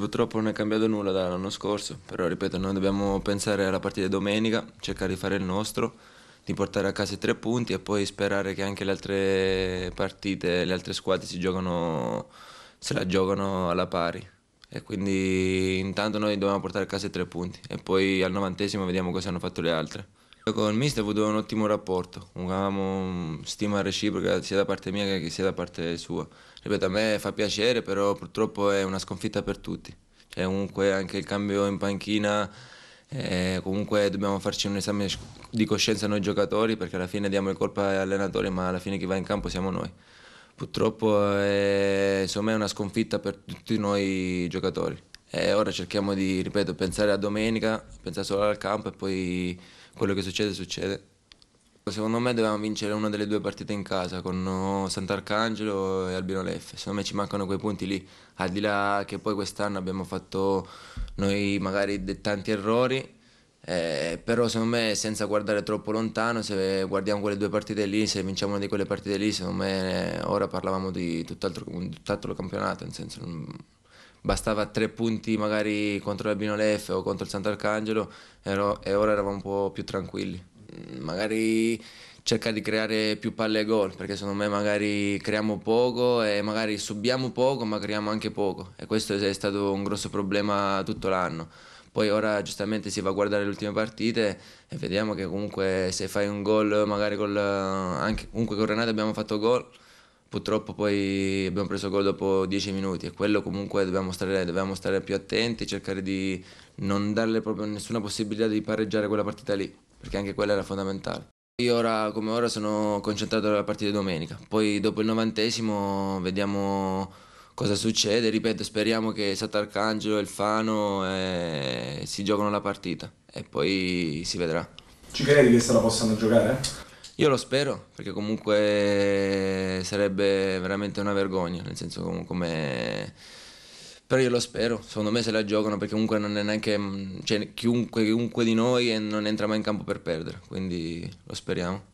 Purtroppo non è cambiato nulla dall'anno scorso, però ripeto, noi dobbiamo pensare alla partita di domenica, cercare di fare il nostro, di portare a casa i tre punti e poi sperare che anche le altre partite, le altre squadre si giocano, se la giocano alla pari. E quindi intanto noi dobbiamo portare a casa i tre punti e poi al novantesimo vediamo cosa hanno fatto le altre. Con il mister ho avuto un ottimo rapporto, avevamo mm, stima reciproca sia da parte mia che sia da parte sua. Ripeto, a me fa piacere, però purtroppo è una sconfitta per tutti. Cioè, comunque anche il cambio in panchina, eh, comunque dobbiamo farci un esame di coscienza noi giocatori, perché alla fine diamo le colpe agli allenatori, ma alla fine chi va in campo siamo noi. Purtroppo è, eh, insomma, è una sconfitta per tutti noi giocatori. E ora cerchiamo di, ripeto, pensare a domenica, pensare solo al campo e poi quello che succede succede. Secondo me dovevamo vincere una delle due partite in casa con oh, Sant'Arcangelo e Albino Leffe, secondo me ci mancano quei punti lì, al di là che poi quest'anno abbiamo fatto noi magari tanti errori, eh, però secondo me senza guardare troppo lontano, se guardiamo quelle due partite lì, se vinciamo una di quelle partite lì, secondo me eh, ora parlavamo di tutt'altro, tutt'altro campionato, nel senso... Non bastava tre punti magari contro l'Albino Lef o contro il Sant'Arcangelo ero, e ora eravamo un po' più tranquilli. Mm, magari cercare di creare più palle e gol, perché secondo me magari creiamo poco e magari subiamo poco, ma creiamo anche poco. E questo è stato un grosso problema tutto l'anno. Poi ora giustamente si va a guardare le ultime partite e vediamo che comunque se fai un gol, magari col, anche, comunque con Renato abbiamo fatto gol, purtroppo poi abbiamo preso gol dopo 10 minuti e quello comunque dobbiamo stare, dobbiamo stare più attenti, cercare di non darle proprio nessuna possibilità di pareggiare quella partita lì, perché anche quella era fondamentale. Io ora come ora sono concentrato alla partita di domenica, poi dopo il novantesimo vediamo cosa succede, ripeto speriamo che Sant'Arcangelo e il Fano eh, si giocano la partita e poi si vedrà. Ci credi che se la possano giocare? Io lo spero, perché comunque sarebbe veramente una vergogna, nel senso come... Però io lo spero, secondo me se la giocano perché comunque non è neanche... Cioè, chiunque, chiunque di noi non entra mai in campo per perdere, quindi lo speriamo.